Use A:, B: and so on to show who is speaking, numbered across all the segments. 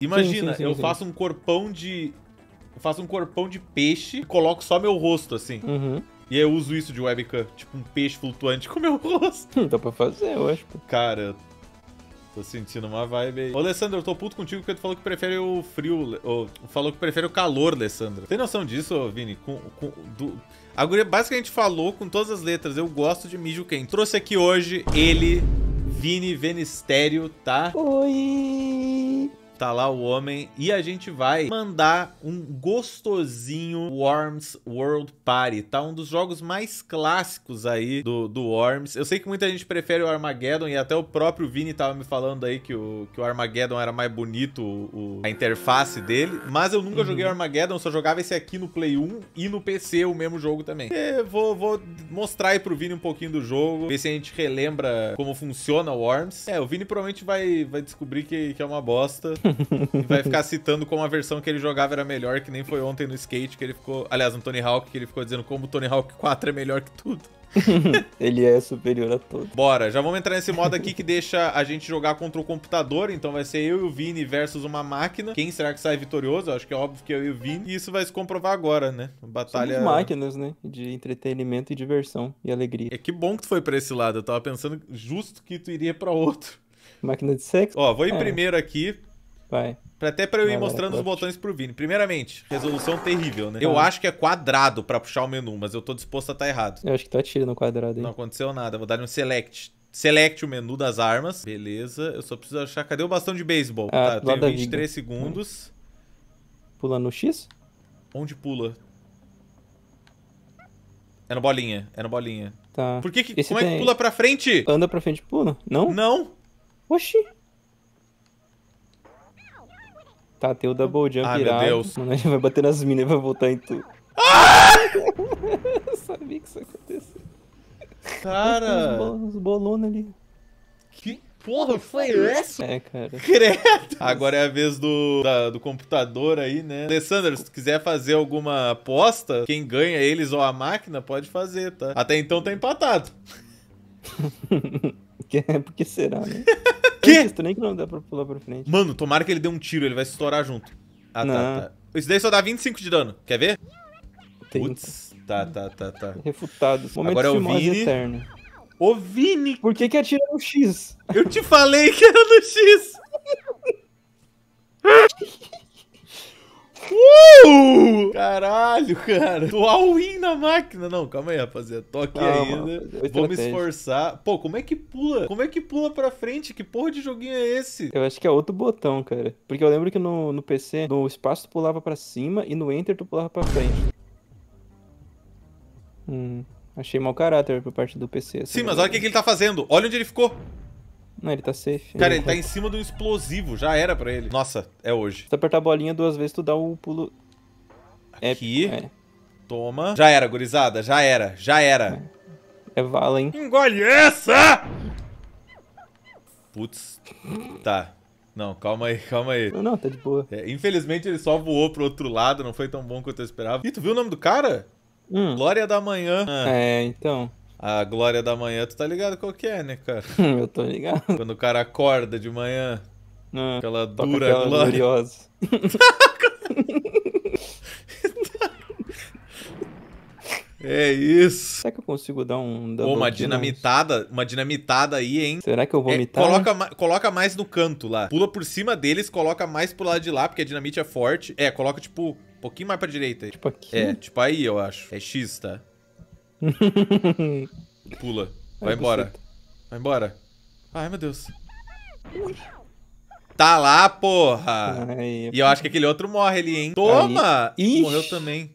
A: Imagina, sim, sim, eu sim, faço um
B: corpão de. Eu faço um corpão de peixe e coloco só meu rosto, assim. Uhum. E aí eu uso isso de webcam, tipo um peixe flutuante com meu rosto. Hum, dá pra fazer, eu acho. Cara, Tô sentindo uma vibe aí. Ô, Alessandro, eu tô puto contigo porque tu falou que prefere o frio. Ou, falou que prefere o calor, Alessandro. Tem noção disso, Vini? Com, com, do... A guria basicamente falou com todas as letras. Eu gosto de mijo quente. Trouxe aqui hoje ele, Vini Venistério, tá? Oi! Tá lá o homem. E a gente vai mandar um gostosinho Worms World Party, tá? Um dos jogos mais clássicos aí do, do Worms. Eu sei que muita gente prefere o Armageddon e até o próprio Vini tava me falando aí que o, que o Armageddon era mais bonito o, a interface dele. Mas eu nunca uhum. joguei o Armageddon, só jogava esse aqui no Play 1 e no PC, o mesmo jogo também. E é, vou, vou mostrar aí pro Vini um pouquinho do jogo, ver se a gente relembra como funciona o Worms. É, o Vini provavelmente vai, vai descobrir que, que é uma bosta. vai ficar citando como a versão que ele jogava era melhor, que nem foi ontem no skate, que ele ficou. Aliás, no Tony Hawk, que ele ficou dizendo como o Tony Hawk 4 é melhor que tudo.
A: ele é superior a todos.
B: Bora, já vamos entrar nesse modo aqui que deixa a gente jogar contra o computador. Então vai ser eu e o Vini versus uma máquina. Quem será que sai vitorioso? acho que é óbvio que eu e o Vini. E isso vai se comprovar agora, né? Batalha. Somos
A: máquinas, né? De entretenimento e diversão e alegria. É que bom que tu foi pra esse lado. Eu tava pensando justo que tu iria pra outro. Máquina de sexo? Ó, vou ir é. primeiro aqui Vai. Até pra eu ir mostrando os
B: botões pro Vini. Primeiramente, resolução terrível, né? Eu uhum. acho que é quadrado pra puxar o menu, mas eu tô disposto a estar tá errado.
A: Eu acho que tu tá atira no quadrado aí. Não
B: aconteceu nada, vou dar um select. Select o menu das armas. Beleza, eu só preciso achar... Cadê o bastão de beisebol? Ah, tá, eu tenho 23 segundos.
A: Pula no X? Onde pula?
B: É no bolinha, é no bolinha.
A: Tá. Por que, que como tem... é que pula pra frente? Anda pra frente e pula? Não? Não. Oxi. Tá, o double jump Ai, irado. meu Deus. Mano, a gente vai bater nas minas e vai voltar em tudo. Ah! Eu sabia que isso ia acontecer. Cara... Os bolonas ali.
B: Que porra foi essa? É, cara. Credo. Agora é a vez do, da, do computador aí, né? Alessandro, se quiser fazer alguma aposta, quem ganha, eles ou a máquina, pode fazer, tá? Até então tá empatado.
A: É, por que será, né?
B: quê? estranho que não dá pra pular pra frente. Mano, tomara que ele dê um tiro, ele vai estourar junto. Ah, tá, não. tá, tá. Isso daí só dá 25 de dano. Quer ver? Putz,
A: tá, tá, tá, tá. Refutado. Momento Agora é o Vini. Eterno. Ô, Vini! Por que que
B: atira no X? Eu te falei que era no X! Uh! Caralho, cara. Tô all in na máquina. Não, calma aí, rapaziada. Tô aqui ainda. Rapaziada. Vou me esforçar. Pô, como é que
A: pula? Como é que pula pra frente? Que porra de joguinho é esse? Eu acho que é outro botão, cara. Porque eu lembro que no, no PC, no espaço tu pulava pra cima e no Enter tu pulava pra frente. Hum, achei mau caráter por parte do PC. Assim, Sim, mas né? olha o que,
B: que ele tá fazendo. Olha onde ele
A: ficou. Não, ele tá safe. Cara, ele, ele tá em
B: cima do explosivo, já era pra ele. Nossa, é
A: hoje. Se tu apertar a bolinha duas vezes, tu dá o pulo...
B: É, Aqui. É... Toma. Já era, gurizada, já era, já era. É, é vala, hein.
A: Engole essa!
B: Putz. Tá. Não, calma aí, calma aí. Não, não, tá de boa. É, infelizmente ele só voou pro outro lado, não foi tão bom quanto eu esperava. Ih, tu viu o nome do cara? Hum. Glória da Manhã. Ah. É, então. A glória da manhã, tu tá ligado qual que é, né, cara? Eu tô ligado. Quando o cara acorda de manhã, ah, aquela dura aquela glória. Gloriosa.
A: é isso. Será que eu consigo dar um double uma dinamitada,
B: uma dinamitada aí, hein?
A: Será que eu vou é, mitar? coloca,
B: coloca mais no canto lá. Pula por cima deles, coloca mais pro lado de lá, porque a dinamite é forte. É, coloca tipo um pouquinho mais pra direita. Tipo aqui? É, tipo aí, eu acho. É X, tá? Pula. É Vai embora. Vai embora. Ai, meu Deus. Tá lá, porra! Ai, é e eu acho que aquele outro morre ali, hein? Toma! Morreu também.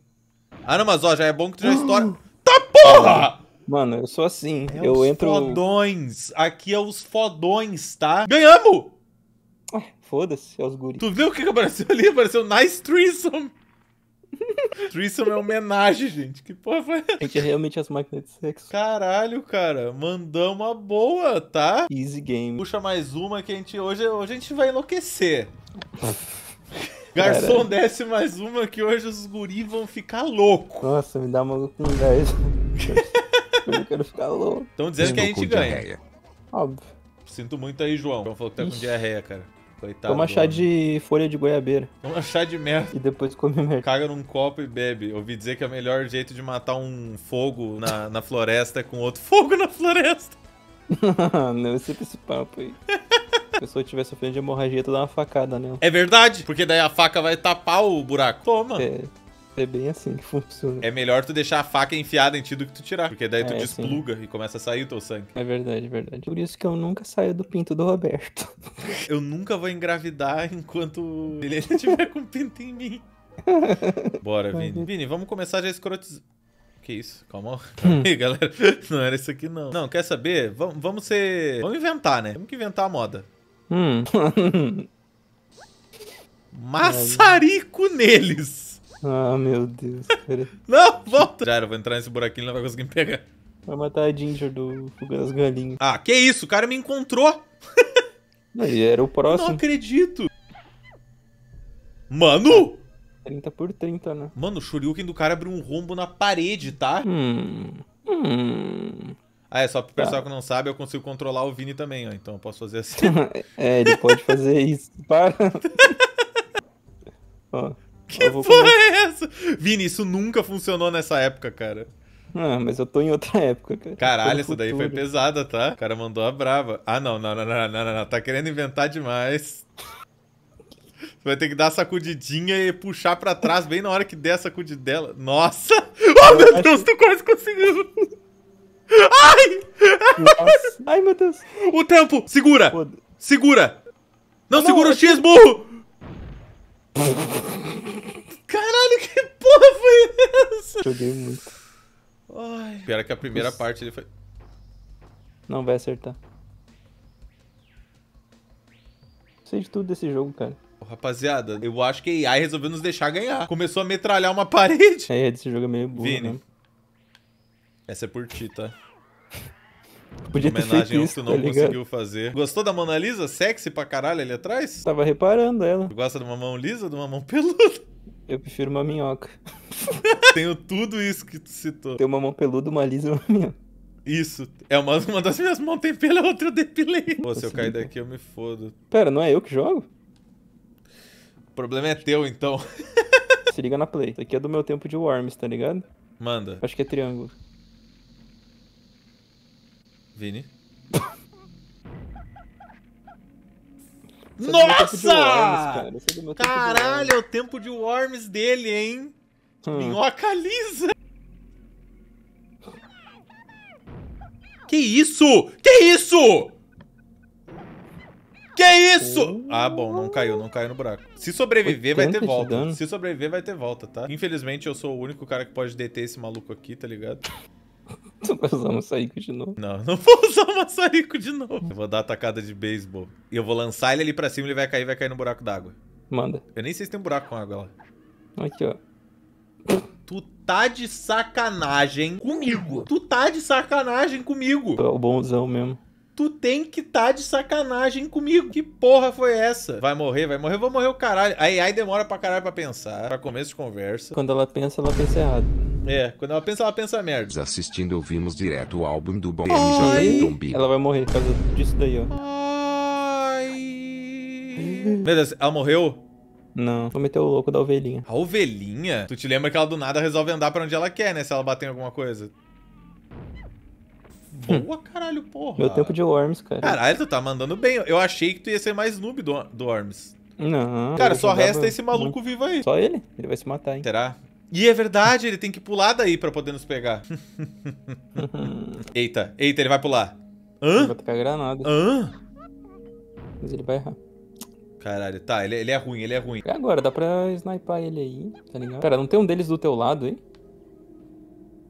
B: Ah, não, mas ó, já é bom
A: que tu já ah. estoura... Tá, tá porra! Mano, eu sou assim. É eu os entro. fodões. Aqui é os fodões, tá? Ganhamos! Foda-se, é os guris. Tu viu o que
B: apareceu ali? Apareceu Nice Threesome. Threesome é homenagem, gente. Que porra foi essa? Gente, é realmente as máquinas de sexo. Caralho, cara. Mandamos uma boa, tá? Easy game. Puxa mais uma que a gente... Hoje, hoje a gente vai enlouquecer.
A: Garçom,
B: desce mais uma que hoje os guris vão ficar loucos. Nossa, me dá uma com gás. Eu quero ficar louco. Estão dizendo que a gente ganha. Diarreia. Óbvio. Sinto muito aí, João. João falou que tá Ixi. com diarreia, cara. Coitado. Toma chá
A: de folha de goiabeira.
B: Toma chá de merda. E
A: depois come merda.
B: Caga num copo e bebe. Ouvi dizer que é o melhor jeito de
A: matar um fogo na, na floresta é com outro
B: fogo na floresta.
A: não, esse, é esse papo aí. Se a pessoa estiver sofrendo de hemorragia, tu dá uma facada né
B: É verdade, porque daí a faca vai tapar o buraco. Toma. É.
A: É bem assim que funciona.
B: É melhor tu deixar a faca enfiada em ti do que tu tirar, porque daí tu é, despluga sim. e começa a sair o teu sangue. É verdade, é verdade.
A: Por isso que eu nunca saio do pinto do Roberto. Eu nunca
B: vou engravidar enquanto ele estiver com pinto em mim. Bora, Vini. Vini, vamos começar já escrotizando. Que isso? Calma aí, galera. Não era isso aqui, não. Não, quer saber? vamos ser. Vamos inventar, né? Vamos que inventar a moda.
A: Hum. Massarico
B: neles.
A: Ah, meu Deus.
B: não, volta! Já era, vou entrar nesse buraquinho e não vai conseguir me pegar.
A: Vai matar a Ginger do Fuga das Galinhas.
B: Ah, que isso? O cara me encontrou! Ele era o próximo. Não
A: acredito!
B: Mano! 30 por 30, né? Mano, o Shuriken do cara abriu um rombo na parede,
A: tá? Hum. Hum. Ah, é só pro tá. pessoal tá.
B: que não sabe, eu consigo controlar o Vini também, ó. Então eu posso fazer assim.
A: é, ele pode fazer isso. Para. ó. Que porra comer... é
B: essa? Vini, isso nunca funcionou nessa época, cara.
A: Ah, mas eu tô em outra época, cara. Caralho, isso daí foi
B: pesada, tá? O cara mandou a brava. Ah, não, não, não, não, não, não, não. Tá querendo inventar demais. Você vai ter que dar a sacudidinha e puxar pra trás bem na hora que der a sacudidela. Nossa! Oh, meu Deus, tu quase conseguiu! Ai! Nossa. Ai, meu Deus! O tempo! Segura! Segura! Não, não segura é o X, burro! que porra foi essa?
A: Joguei muito.
B: Ai, Pior é que a primeira parte ele foi.
A: Não vai acertar. Sei de tudo desse jogo, cara.
B: Rapaziada, eu acho que a AI resolveu nos deixar ganhar. Começou a metralhar uma parede.
A: É, desse jogo é meio burro, Vini, né? essa
B: é por ti, tá? Podia uma homenagem ao que tu tá não tá conseguiu fazer. Gostou da Mona Lisa? Sexy pra caralho ali atrás? Tava reparando ela. Tu gosta de uma mão lisa ou de uma mão peluda? Eu prefiro uma minhoca. Tenho tudo isso que tu
A: citou. Tem uma mão peluda, uma lisa e uma minhoca. Isso. É uma, uma das
B: minhas mãos tem pelo, a outra eu depilei. Pô, se eu é cair daqui eu me fodo.
A: Pera, não é eu que jogo? O problema é teu, então. se liga na play. Isso aqui é do meu tempo de Worms, tá ligado? Manda. Acho que é triângulo. Vini? É Nossa! Worms, cara. É Caralho, é
B: o tempo de Worms dele, hein? Hum. Minhoca lisa! Que isso? Que isso?
A: Que isso? Hum. Ah, bom,
B: não caiu, não caiu no buraco. Se sobreviver, vai ter volta. Se sobreviver, vai ter volta, tá? Infelizmente, eu sou o único cara que pode deter esse maluco aqui, tá ligado? Tu vai usar maçarico de novo. Não, não vou usar maçarico de novo. Eu vou dar a tacada de beisebol. E eu vou lançar ele ali pra cima, ele vai cair, vai cair no buraco d'água. Manda. Eu nem sei se tem um buraco com água lá. Aqui, ó. Tu tá de sacanagem comigo. Tu tá de sacanagem comigo. é o bonzão mesmo. Tu tem que tá de sacanagem comigo. Que porra foi essa? Vai morrer, vai morrer, vou morrer o caralho. Aí, aí demora pra caralho pra pensar, pra começo de conversa. Quando ela pensa, ela pensa errado. É, quando ela pensa, ela pensa merda. Assistindo, ouvimos direto o álbum do Bom Zumbi. Ela vai morrer por causa disso daí, ó. Ai. Meu Deus, ela morreu?
A: Não, vou meter o louco da ovelhinha. A
B: ovelhinha? Tu te lembra que ela do nada resolve andar pra onde ela quer, né? Se ela bater em alguma coisa.
A: Boa, caralho, porra. Meu tempo de Worms, cara.
B: Caralho, tu tá mandando bem. Eu achei que tu ia ser mais noob do, do Worms.
A: Não. Cara, só resta esse maluco muito... vivo aí.
B: Só ele? Ele vai se matar, hein? Será? E é verdade, ele tem que pular daí pra poder nos pegar. eita, eita, ele vai pular. Hã? Ele vai pegar granada.
A: Hã? Mas ele vai errar.
B: Caralho, tá, ele, ele é ruim, ele é ruim.
A: E agora, dá pra sniper ele aí, tá ligado? Cara, não tem um deles do teu lado hein?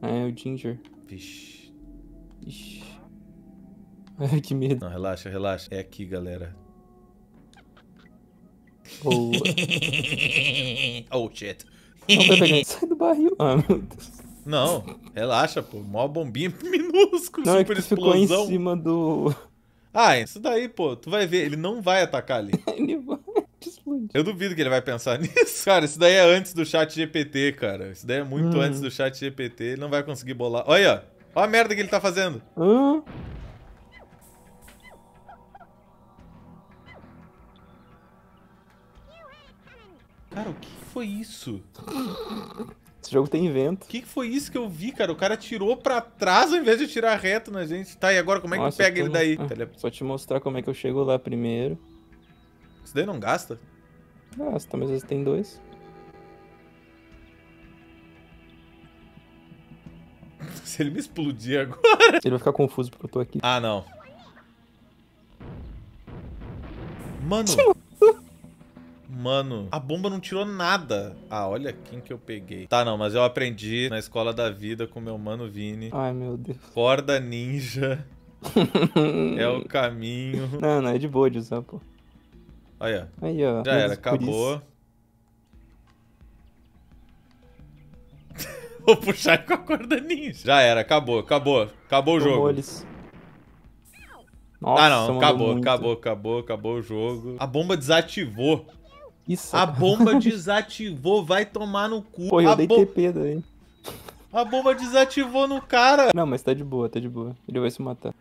A: É, o Ginger. Vixe. Ixi. Ai, que
B: medo. Não, relaxa, relaxa. É aqui, galera. Boa. oh shit. Sai do barril.
A: Ah, meu Deus.
B: Não, relaxa, pô. Mó bombinha
A: minúsculo, não, é super é explosão. Ficou em cima do.
B: Ah, isso daí, pô, tu vai ver, ele não vai atacar ali. ele vai explodir. Eu duvido que ele vai pensar nisso. Cara, isso daí é antes do chat GPT, cara. Isso daí é muito hum. antes do chat GPT. Ele não vai conseguir bolar. Olha, olha a merda que ele tá fazendo. Hum. Cara, o que foi isso?
A: Esse jogo tem vento.
B: O que foi isso que eu vi, cara? O cara tirou pra trás ao invés de tirar reto na gente. Tá, e agora como é que Nossa, pega ele daí?
A: Ah, Só te mostrar como é que eu chego lá primeiro. Isso daí não gasta? Gasta, mas às vezes tem dois.
B: Se ele me explodir agora. Ele vai ficar confuso porque eu tô aqui. Ah, não. Mano. Mano, a bomba não tirou nada. Ah, olha quem que eu peguei. Tá, não, mas eu aprendi na escola da vida com meu mano Vini. Ai, meu Deus. Corda ninja é o caminho. Não,
A: não, é de boa de usar, pô. Olha. Aí, ó. Já era, acabou.
B: Vou puxar com a corda ninja. Já era, acabou, acabou. Acabou o jogo. Eles. Nossa, ah, não, acabou, acabou, acabou, acabou o jogo. A bomba desativou. Isso. A bomba desativou, vai tomar no cu. Pô, eu a dei bo...
A: TP daí. A bomba desativou no cara. Não, mas tá de boa, tá de boa. Ele vai se matar.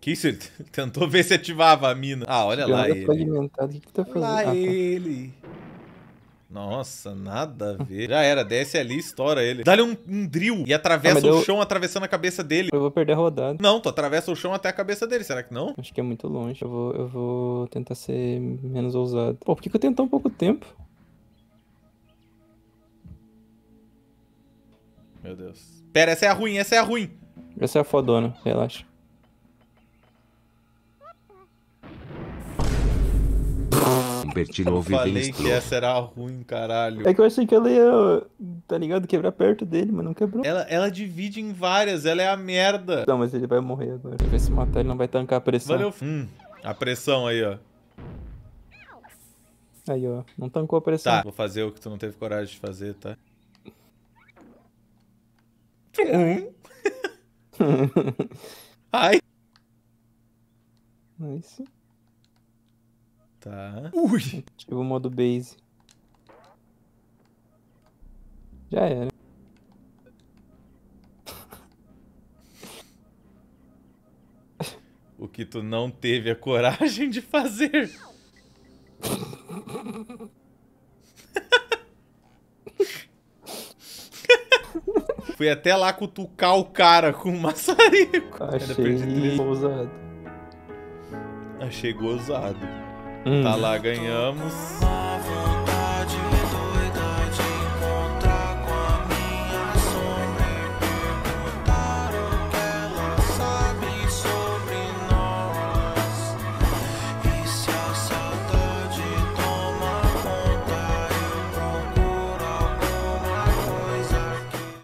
A: Que isso? Ele
B: tentou ver se ativava a mina. Ah, olha lá ele. O
A: que, que tá fazendo? Lá ah, tá. ele.
B: Nossa, nada a ver. Já era, desce ali, estoura ele. Dá-lhe um, um drill e atravessa ah, o eu... chão atravessando a cabeça dele. Eu vou perder a rodada. Não, tu atravessa o chão até a cabeça dele, será
A: que não? Acho que é muito longe. Eu vou, eu vou tentar ser menos ousado. Pô, por que, que eu tenho tão pouco tempo?
B: Meu Deus. Pera, essa é a ruim, essa é a
A: ruim. Essa é a fodona, relaxa. Eu Falei
B: que essa era ruim, caralho. É que eu achei que ela ia,
A: tá ligado, quebrar perto dele, mas não quebrou.
B: Ela, ela divide em várias, ela é a merda. Não,
A: mas ele vai morrer agora. Ele vai se matar, ele não vai tancar a pressão. Valeu. Hum, a pressão aí, ó. Aí, ó. Não tancou
B: a pressão. Tá, vou fazer o que tu não teve coragem de fazer, tá?
A: Ai. Nice. Tá. Ui! Ativa o modo base. Já era.
B: O que tu não teve a coragem de fazer. Fui até lá cutucar o cara com o um maçarico. Achei gozado Achei gozado. Tá hum. Tá lá, ganhamos.